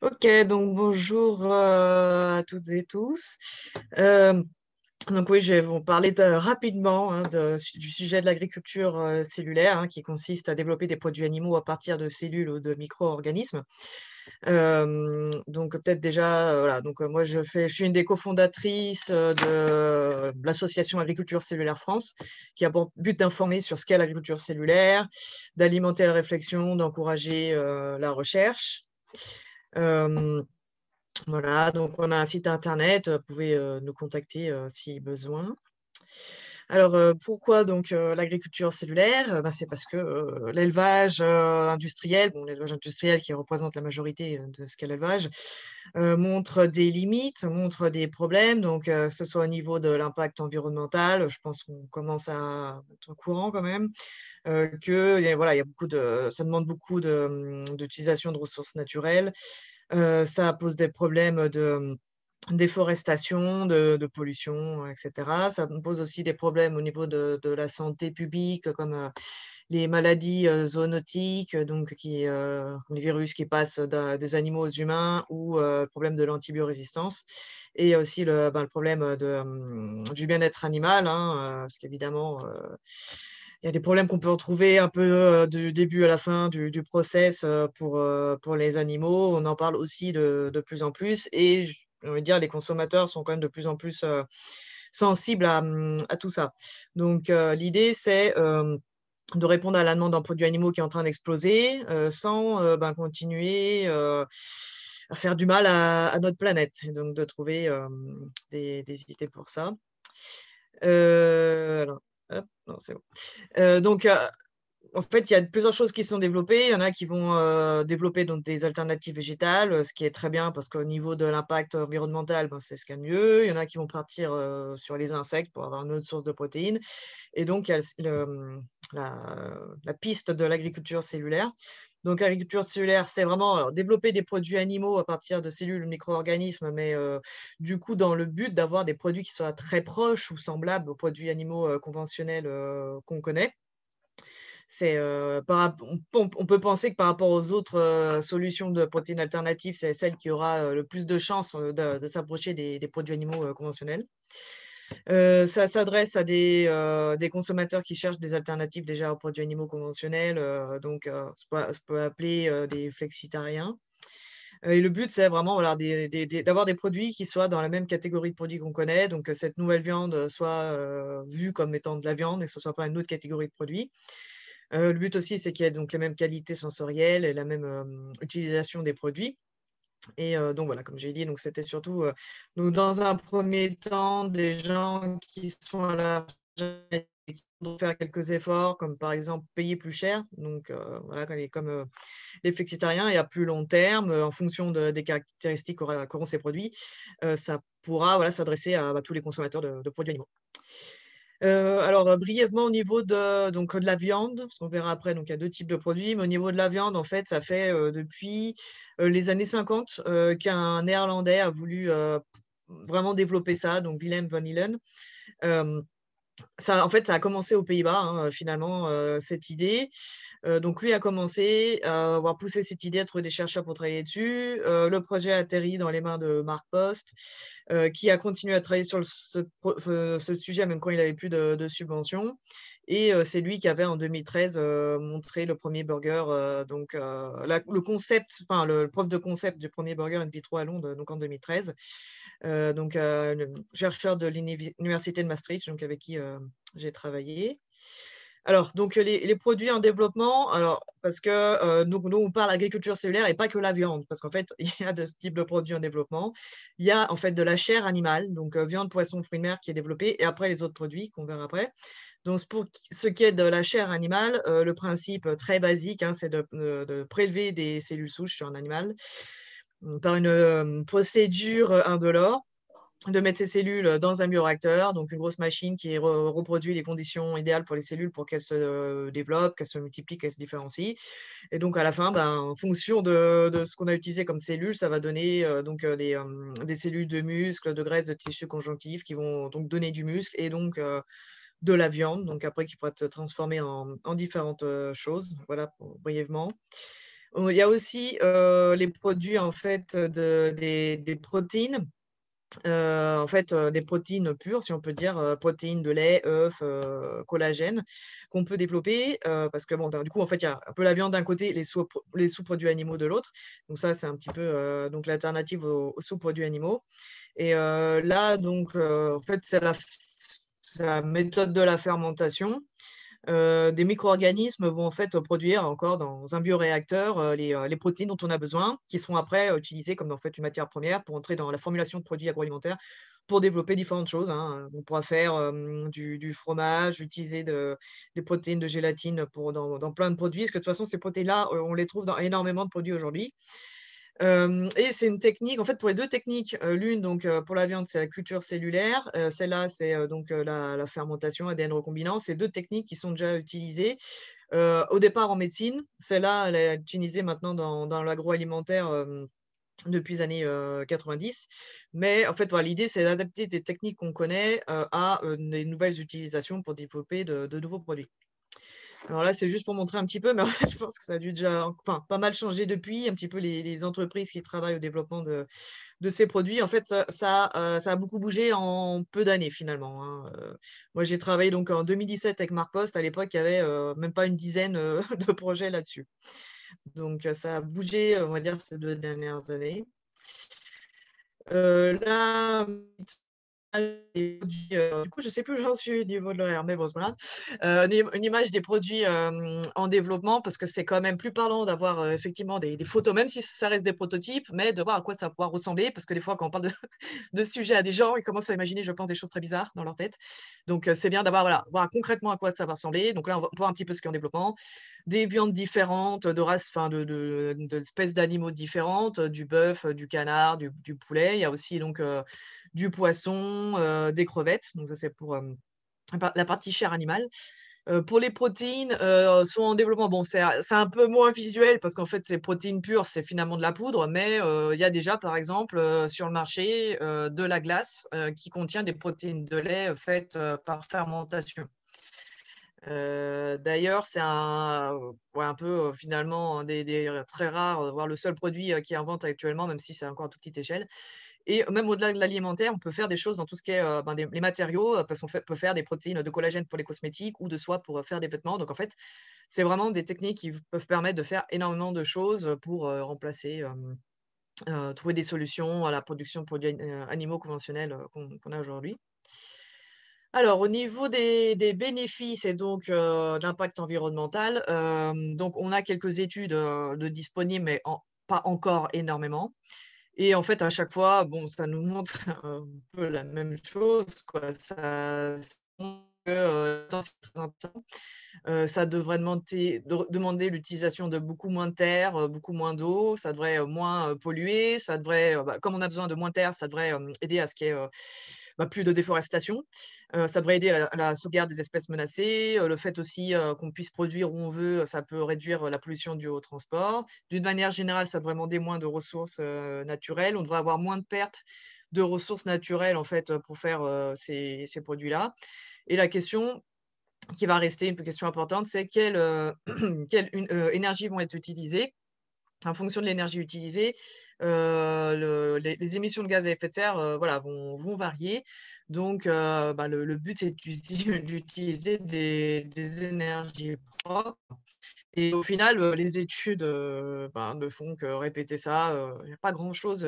Ok, donc bonjour euh, à toutes et tous. Euh, donc oui, je vais vous parler rapidement hein, du sujet de l'agriculture euh, cellulaire, hein, qui consiste à développer des produits animaux à partir de cellules ou de micro-organismes. donc peut-être déjà, voilà, donc moi je, fais, je suis une des cofondatrices de l'association Agriculture Cellulaire France, qui a pour but d'informer sur ce qu'est l'agriculture cellulaire, d'alimenter la réflexion, d'encourager la recherche. Euh, voilà, donc on a un site internet, vous pouvez euh, nous contacter euh, si besoin. Alors euh, pourquoi donc euh, l'agriculture cellulaire euh, bah, C'est parce que l'élevage industriel, bon, l'élevage industriel qui représente la majorité de ce qu'est l'élevage, montre des limites, montre des problèmes, donc que ce soit au niveau de l'impact environnemental, je pense qu'on commence à être au courant quand même, que voilà, y a beaucoup de, ça demande beaucoup hum, d'utilisation de, ressources naturelles, ça pose des problèmes de hum, déforestation, de, pollution, etc. Ça pose aussi des problèmes au niveau de, la santé publique, comme euh, les maladies euh, zoonotiques, donc qui, euh, les virus qui passent des animaux aux humains, ou le problème de l'antibiorésistance, et aussi le, ben, problème de, hum, du bien-être animal, hein, parce qu'évidemment il y a des problèmes qu'on peut retrouver un peu du début à la fin du, process pour, pour les animaux. On en parle aussi de, de plus en plus. Et on va dire, les consommateurs sont quand même de plus en plus euh, sensibles hum, à, tout ça. Donc, euh, l'idée, c'est euh, de répondre à la demande d'un produit animaux qui est en train d'exploser sans ben, continuer à faire du mal à, notre planète. donc, de trouver des, idées pour ça. donc, en fait, il y a plusieurs choses qui sont développées. Il y en a qui vont euh, développer des alternatives végétales, euh, ce qui est très bien parce qu'au niveau de l'impact environnemental, ben, c'est ce qu'il y a mieux. Il y en a qui vont partir euh, sur les insectes pour avoir une autre source de protéines. Et donc, il y a la, piste de l'agriculture cellulaire. Donc, l'agriculture cellulaire, c'est vraiment développer des produits animaux à partir de cellules micro-organismes, mais du coup, dans le but d'avoir des produits qui soient très proches ou semblables aux produits animaux conventionnels qu'on connaît. Euh, on, peut penser que par rapport aux autres euh, solutions de protéines alternatives, c'est celle qui aura euh, le plus de chances de, s'approcher des, produits animaux conventionnels. ça s'adresse à des, consommateurs qui cherchent des alternatives déjà aux produits animaux conventionnels, donc on peut appeler des flexitariens. Et le but, c'est vraiment d'avoir des, des, produits qui soient dans la même catégorie de produits qu'on connaît, donc que cette nouvelle viande soit vue comme étant de la viande et que ce ne soit pas une autre catégorie de produits le but aussi, c'est qu'il y ait donc les mêmes qualités sensorielles et la même utilisation des produits. Et donc voilà, comme j'ai dit, donc c'était surtout dans un premier temps des gens qui sont à la qui faire quelques efforts, comme par exemple payer plus cher, donc voilà, comme les flexitariens, et à plus long terme, en fonction des caractéristiques qu'auront ces produits, ça pourra voilà, s'adresser à bah, tous les consommateurs de produits animaux. Euh, alors, euh, brièvement, au niveau de, donc, euh, de la viande, parce qu'on verra après, donc il y a deux types de produits, mais au niveau de la viande, en fait, ça fait depuis les années 50 qu'un néerlandais a voulu vraiment développer ça, donc Willem van Hillen ça, en fait, ça a commencé aux Pays-Bas, hein, euh, finalement, euh, cette idée. Euh, donc, lui a commencé à avoir poussé cette idée à trouver des chercheurs pour travailler dessus. le projet a atterri dans les mains de Marc Post, qui a continué à travailler sur ce, sujet, même quand il n'avait plus de, de subventions. Et c'est lui qui avait, en 2013, montré le premier burger, donc le concept, enfin, le, prof de concept du premier burger in à Londres, donc en 2013. Euh, donc, euh, chercheur de l'université de Maastricht, donc avec qui euh, j'ai travaillé. Alors, donc les, produits en développement, alors parce que nous, nous, on parle agriculture cellulaire et pas que la viande, parce qu'en fait, il y a de ce type de produits en développement. Il y a en fait de la chair animale, donc viande, poisson, fruits de mer qui est développée, et après les autres produits qu'on verra après. Donc, pour ce qui est de la chair animale, le principe très basique, hein, c'est de, prélever des cellules souches sur un animal par une euh, procédure euh, indolore de mettre ces cellules dans un bioreacteur, donc une grosse machine qui reproduit les conditions idéales pour les cellules pour qu'elles se euh, développent, qu'elles se multiplient, qu'elles se différencient. Et donc à la fin, ben, en fonction de, ce qu'on a utilisé comme cellules, ça va donner donc des, cellules de muscles, de graisse, de tissus conjonctifs qui vont donc donner du muscle et donc de la viande, donc après qui pourra être transformée en différentes choses. Voilà brièvement. Il y a aussi euh, les produits en fait des, protéines. Euh, en fait, euh, des protéines pures, si on peut dire, protéines de lait, œufs, collagène, qu'on peut développer parce que bon, du coup, en fait, il y a un peu la viande d'un côté, les, sous, les sous-produits animaux de l'autre. Donc ça, c'est un petit peu donc l'alternative aux, sous-produits animaux. Et là, donc, en fait, c'est la méthode de la fermentation des micro-organismes vont en fait produire encore dans un bioréacteur les, protéines dont on a besoin, qui sont après utilisées comme en fait une matière première pour entrer dans la formulation de produits agroalimentaires pour développer différentes choses. Hein. On pourra faire du, fromage, utiliser des protéines de gélatine pour, dans, plein de produits, parce que de toute façon, ces protéines-là, on les trouve dans énormément de produits aujourd'hui et c'est une technique, en fait, pour les deux techniques, l'une, donc pour la viande, c'est la culture cellulaire, celle-là, c'est donc la, fermentation ADN recombinant. C'est deux techniques qui sont déjà utilisées. au départ en médecine, celle-là, elle est utilisée maintenant dans, l'agroalimentaire depuis les années 90. Mais en fait, l'idée, c'est d'adapter des techniques qu'on connaît à des nouvelles utilisations pour développer de nouveaux produits. Alors là, c'est juste pour montrer un petit peu, mais en fait, je pense que ça a dû déjà enfin, pas mal changer depuis, un petit peu les, entreprises qui travaillent au développement de, ces produits. En fait, ça, euh, ça, a beaucoup bougé en peu d'années finalement. Hein. Euh, moi, j'ai travaillé donc en 2017 avec Post. À l'époque, il y avait euh, même pas une dizaine de projets là-dessus. Donc, ça a bougé, on va dire, ces deux dernières années. là, euh, du coup, je sais plus où j'en suis au niveau de l'horaire, mais bon, Euh, une image des produits en développement, parce que c'est quand même plus parlant d'avoir euh, effectivement des, photos, même si ça reste des prototypes, mais de voir à quoi ça pourra ressembler, parce que des fois, quand on parle de, de sujets à des gens, ils commencent à imaginer, je pense, des choses très bizarres dans leur tête. Donc, euh, c'est bien d'avoir, voilà, voir concrètement à quoi ça va ressembler. Donc là, on voit un petit peu ce qui est en développement. Des viandes différentes, de races, enfin, d'espèces de, de, d'animaux différentes, du bœuf, du canard, du, du, poulet. Il y a aussi, donc, du poisson, euh, des crevettes. Donc ça c'est pour euh, la partie chair animale. Euh, pour les protéines, euh, sont en développement. Bon, c'est un peu moins visuel parce qu'en fait, ces protéines pures, c'est finalement de la poudre, mais il y a déjà, par exemple, sur le marché, de la glace qui contient des protéines de lait faites par fermentation. D'ailleurs, c'est un, peu finalement des, très rares, voire le seul produit qui invente actuellement, même si c'est encore à toute petite échelle, et même au-delà de l'alimentaire, on peut faire des choses dans tout ce qui est euh, ben, les matériaux, euh, parce qu'on peut faire des protéines de collagène pour les cosmétiques ou de soie pour euh, faire des vêtements. Donc en fait, c'est vraiment des techniques qui peuvent permettre de faire énormément de choses pour remplacer, trouver des solutions à la production de produits animaux conventionnels qu'on a aujourd'hui. Alors, au niveau des, bénéfices et donc de l'impact environnemental, donc on a quelques études de disponibles, mais pas encore énormément. Et en fait, à chaque fois, bon, ça nous montre un peu la même chose. Quoi. Ça, ça euh, euh, devrait demander, demander l'utilisation de beaucoup moins de terre, euh, beaucoup moins d'eau, ça devrait moins polluer, ça devrait, bah, comme on a besoin de moins de terre, ça devrait aider à ce qui est... Bah, plus de déforestation. Euh, ça devrait aider à la, sauvegarde des espèces menacées. Euh, le fait aussi euh, qu'on puisse produire où on veut, ça peut réduire la pollution du au transport. D'une manière générale, ça devrait demander moins de ressources naturelles. On devrait avoir moins de pertes de ressources naturelles en fait pour faire ces, produits-là. Et la question qui va rester une question importante, c'est quelle, énergies énergie vont être utilisées en fonction de l'énergie utilisée, euh, les, émissions de gaz à effet de serre euh, voilà, vont, varier. Donc, euh, bah, le, but, est d'utiliser des, énergies propres. Et au final, les études bah, ne font que répéter ça. Il n'y a pas grand-chose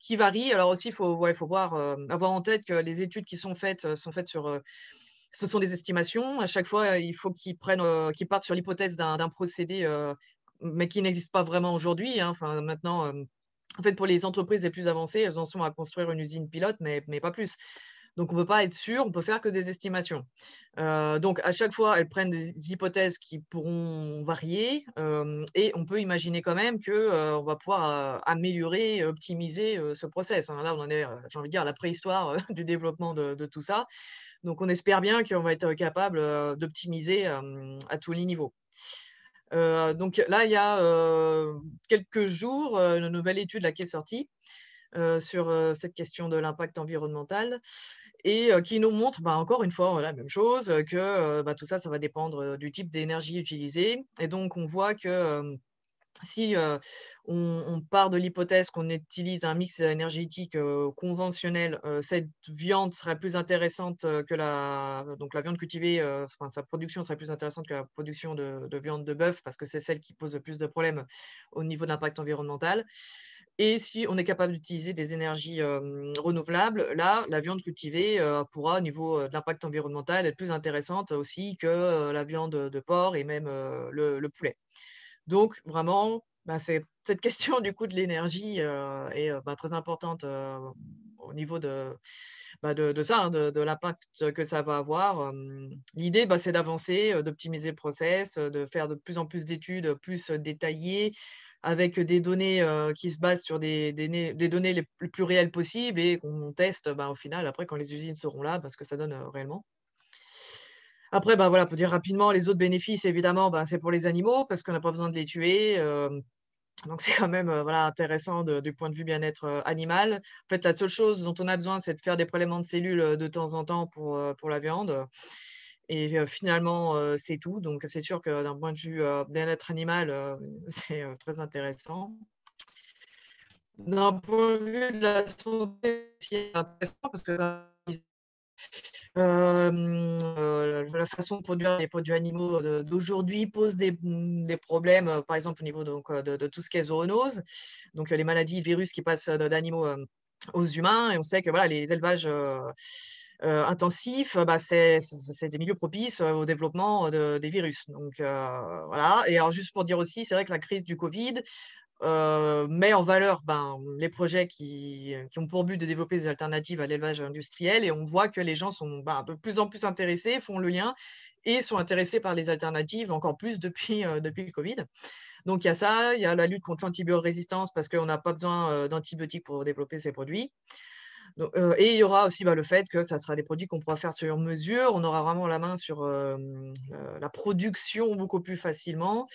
qui varie. Alors aussi, il faut, voir, avoir en tête que les études qui sont faites sont faites sur ce sont des estimations. À chaque fois, il faut qu'ils partent sur l'hypothèse d'un procédé mais qui n'existe pas vraiment aujourd'hui. Hein. maintenant, euh, en fait, pour les entreprises les plus avancées, elles en sont à construire une usine pilote, mais, pas plus. Donc, on ne peut pas être sûr, on peut faire que des estimations. Euh, donc, à chaque fois, elles prennent des hypothèses qui pourront varier euh, et on peut imaginer quand même qu'on va pouvoir améliorer, optimiser ce process. Hein. Là, on en est, j'ai envie de dire, à la préhistoire du développement de, tout ça. Donc, on espère bien qu'on va être capable d'optimiser à tous les niveaux. Euh, donc là, il y a euh, quelques jours, euh, une nouvelle étude là, qui est sortie sur cette question de l'impact environnemental et qui nous montre bah, encore une fois la même chose, que bah, tout ça, ça va dépendre du type d'énergie utilisée. Et donc, on voit que si on, part de l'hypothèse qu'on utilise un mix énergétique conventionnel, cette viande serait plus intéressante que la, viande cultivée, sa production serait plus intéressante que la production de, viande de bœuf parce que c'est celle qui pose le plus de problèmes au niveau de l'impact environnemental. Et si on est capable d'utiliser des énergies renouvelables, là, la viande cultivée pourra, au niveau de l'impact environnemental, être plus intéressante aussi que la viande de porc et même le poulet. Donc, vraiment, ben, cette question du coût de l'énergie euh, est euh, ben, très importante euh, au niveau de, ben, de, ça, hein, de, l'impact que ça va avoir. L'idée, c'est d'avancer, d'optimiser le process, de faire de plus en plus d'études plus détaillées avec des données qui se basent sur des, données les plus réelles possibles et qu'on teste au final après quand les usines seront là, parce que ça donne réellement. Après, ben voilà, pour dire rapidement, les autres bénéfices, évidemment, ben, c'est pour les animaux parce qu'on n'a pas besoin de les tuer. Euh, donc c'est quand même euh, voilà, intéressant du point de vue bien-être euh, animal. En fait, la seule chose dont on a besoin, c'est de faire des prélèvements de cellules de temps en temps pour, pour la viande. Et finalement, c'est tout. Donc c'est sûr que d'un point de vue bien-être animal, c'est très intéressant. D'un point de vue de la santé, c'est intéressant parce que la façon de produire les produits animaux d'aujourd'hui pose des, mmh, problèmes, par exemple au niveau donc, de, tout ce qui est zoonose, donc les maladies, virus qui passent d'animaux aux humains. Et on sait que voilà, les élevages intensifs, bah, c'est des milieux propices au développement des virus. Donc voilà. Et alors juste pour dire aussi, c'est vrai que la crise du Covid met en valeur ben, les projets qui, ont pour but de développer des alternatives à l'élevage industriel et on voit que les gens sont ben, de plus en plus intéressés, font le lien et sont intéressés par les alternatives encore plus depuis, depuis le Covid. Donc il y a ça, il y a la lutte contre l'antibiorésistance parce qu'on n'a pas besoin d'antibiotiques pour développer ces produits. et il y aura aussi ben, le fait que ça sera des produits qu'on pourra faire sur mesure, on aura vraiment la main sur la production beaucoup plus facilement.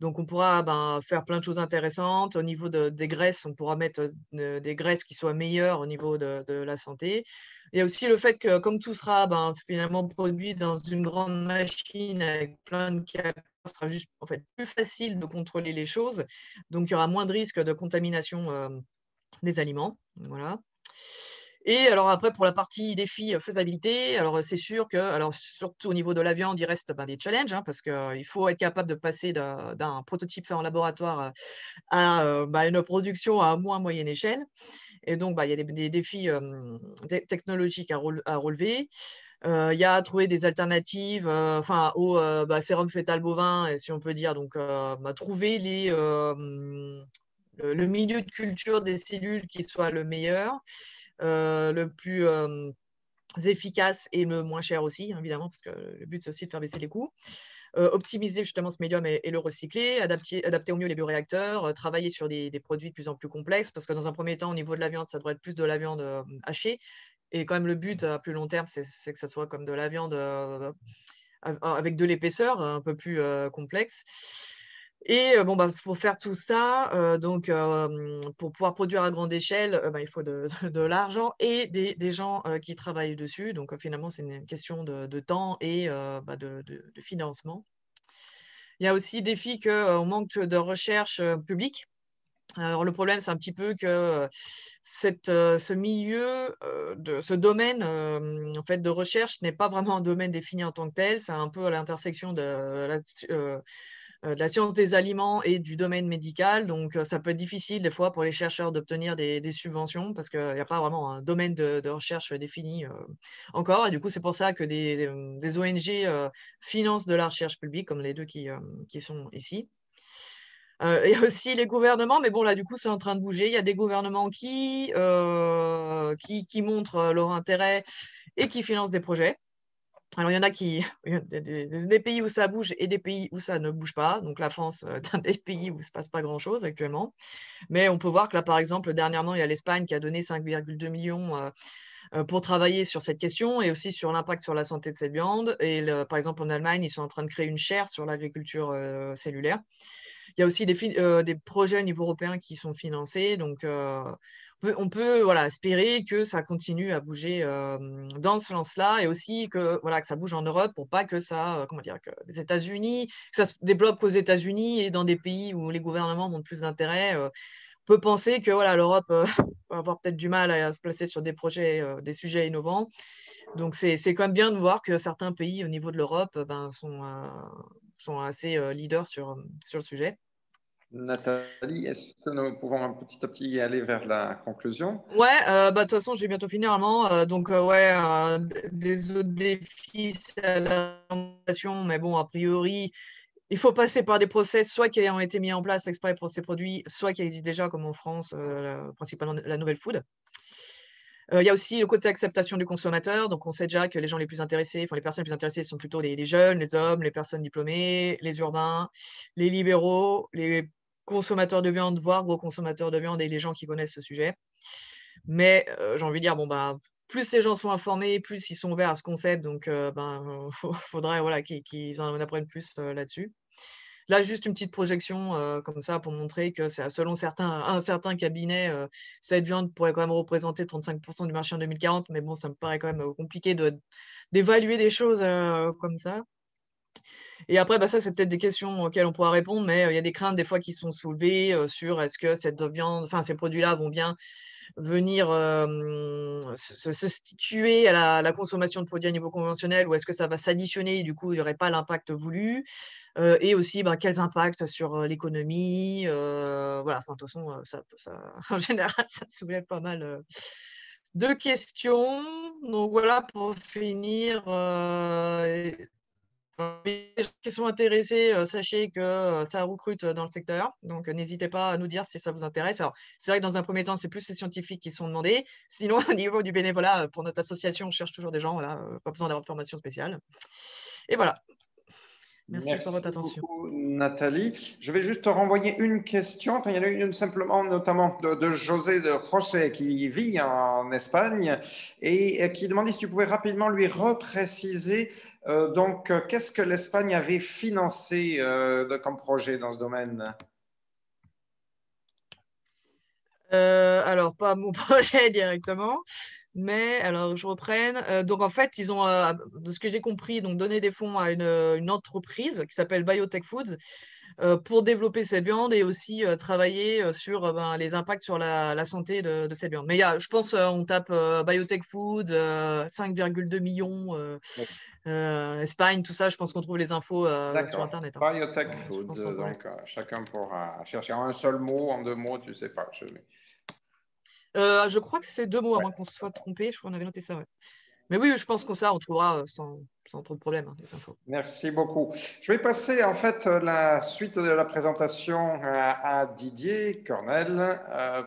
Donc, on pourra ben, faire plein de choses intéressantes. Au niveau de, des graisses, on pourra mettre des graisses qui soient meilleures au niveau de, la santé. Il y a aussi le fait que, comme tout sera ben, finalement produit dans une grande machine avec plein de capteurs, ce sera juste en fait, plus facile de contrôler les choses. Donc, il y aura moins de risques de contamination des aliments. Voilà. Et alors après, pour la partie défi euh, faisabilité, alors euh, c'est sûr que, alors surtout au niveau de la viande, il reste ben, des challenges, hein, parce qu'il euh, faut être capable de passer d'un prototype fait en laboratoire à ben, une production à moins moyenne échelle. Et donc, ben, il y a des, défis technologiques à, relever. Il y a à trouver des alternatives enfin, au sérum fœtal bovin, si on peut dire. Donc, trouver les, le milieu de culture des cellules qui soit le meilleur. Euh, le plus euh, efficace et le moins cher aussi, évidemment, parce que le but, c'est aussi de faire baisser les coûts. Euh, optimiser justement ce médium et, le recycler, adapter, adapter au mieux les bioréacteurs, travailler sur des, produits de plus en plus complexes, parce que dans un premier temps, au niveau de la viande, ça devrait être plus de la viande hachée. Et quand même, le but à plus long terme, c'est que ça soit comme de la viande avec de l'épaisseur, un peu plus complexe. Et euh, bon, bah, pour faire tout ça, euh, donc, euh, pour pouvoir produire à grande échelle, bah, il faut de, l'argent et des, des gens qui travaillent dessus. Donc, finalement, c'est une question de, de temps et bah, de, financement. Il y a aussi des défi qu'on manque de recherche publique. Alors, le problème, c'est un petit peu que cette, ce milieu, de, ce domaine en fait, de recherche n'est pas vraiment un domaine défini en tant que tel. C'est un peu à l'intersection de... Euh, de la science des aliments et du domaine médical. Donc, euh, ça peut être difficile des fois pour les chercheurs d'obtenir des, subventions parce qu'il n'y a pas vraiment un domaine de, recherche défini euh, encore. Et du coup, c'est pour ça que des, ONG financent de la recherche publique, comme les deux qui, sont ici. Il y a aussi les gouvernements, mais bon, là, du coup, c'est en train de bouger. Il y a des gouvernements qui montrent leur intérêt et qui financent des projets. Alors, il y en a qui. des, pays où ça bouge et des pays où ça ne bouge pas. Donc, la France euh, est un des pays où il ne se passe pas grand-chose actuellement. Mais on peut voir que là, par exemple, dernièrement, il y a l'Espagne qui a donné 5,2 millions euh, euh, pour travailler sur cette question et aussi sur l'impact sur la santé de cette viande. Et par exemple, en Allemagne, ils sont en train de créer une chaire sur l'agriculture cellulaire. Il y a aussi des, des, projets au niveau européen qui sont financés. Donc, on peut, voilà, espérer que ça continue à bouger euh, dans ce sens-là et aussi que, voilà, que ça bouge en Europe pour pas que ça, euh, comment dire, que les États-Unis, ça se développe aux États-Unis et dans des pays où les gouvernements ont plus d'intérêt. Euh, on peut penser que voilà l'Europe va avoir peut-être du mal à, se placer sur des projets, des sujets innovants. Donc c'est quand même bien de voir que certains pays au niveau de l'Europe ben, sont, sont assez leaders sur, sur le sujet. Nathalie, est-ce que nous pouvons petit à petit aller vers la conclusion Ouais, euh, bah, de toute façon, j'ai bientôt fini normalement. Euh, donc, euh, ouais, des autres défis à l'implantation, mais bon, a priori, il faut passer par des process, soit qui ont été mis en place exprès pour ces produits, soit qui existent déjà, comme en France, principalement la nouvelle food. Il y a aussi le côté acceptation du consommateur. Donc, on sait déjà que les gens les plus intéressés, enfin, les personnes les plus intéressées sont plutôt les, jeunes, les hommes, les personnes diplômées, les urbains, les libéraux, les consommateurs de viande, voire gros consommateurs de viande et les gens qui connaissent ce sujet. Mais j'ai envie de dire, bon, bah, plus ces gens sont informés, plus ils sont ouverts à ce concept. Donc, il ben, faudrait voilà, qu'ils en apprennent plus là-dessus. Là, juste une petite projection euh, comme ça pour montrer que selon certains, un certain cabinet, euh, cette viande pourrait quand même représenter 35% du marché en 2040. Mais bon, ça me paraît quand même euh, compliqué d'évaluer des choses comme ça. Et après, bah, ça, c'est peut-être des questions auxquelles on pourra répondre, mais il y a des craintes des fois qui sont soulevées sur est-ce que cette viande, enfin, ces produits-là vont bien venir se, situer à la, consommation de produits à niveau conventionnel ou est-ce que ça va s'additionner et du coup il n'y aurait pas l'impact voulu Et aussi, ben, quels impacts sur l'économie Voilà, enfin, de toute façon, ça, en général, ça soulève pas mal deux questions. Donc voilà, pour finir, les gens qui sont intéressés, euh, sachez que euh, ça recrute euh, dans le secteur. Donc, n'hésitez pas à nous dire si ça vous intéresse. Alors, c'est vrai que dans un premier temps, c'est plus les scientifiques qui sont demandés. Sinon, au niveau du bénévolat, pour notre association, on cherche toujours des gens. Voilà, pas besoin d'avoir de formation spéciale. Et voilà. Merci, pour votre attention. Beaucoup, Nathalie, je vais juste te renvoyer une question. Enfin, il y en a une simplement, notamment de, José de José qui vit en Espagne et euh, qui demandait si tu pouvais rapidement lui repréciser. Euh, donc, euh, qu'est-ce que l'Espagne avait financé comme projet dans ce domaine euh, alors, pas mon projet directement, mais alors je reprenne. Euh, donc, en fait, ils ont, euh, de ce que j'ai compris, donc donné des fonds à une, une entreprise qui s'appelle Biotech Foods, euh, pour développer cette viande et aussi euh, travailler euh, sur ben, les impacts sur la, santé de, cette viande. Mais y a, je pense on tape Biotech Food, 5,2 millions, Espagne, tout ça, je pense qu'on trouve les infos sur Internet. Hein. Biotech Food, donc chacun pourra chercher un seul mot, en deux mots, tu sais pas. Je... crois que c'est deux mots à moins qu'on se soit trompé. Je crois qu'on avait noté ça. Mais oui, je pense qu'on ça, on trouvera sans, sans trop de problèmes, hein, les infos. Merci beaucoup. Je vais passer en fait la suite de la présentation à, Didier Cornel. Euh,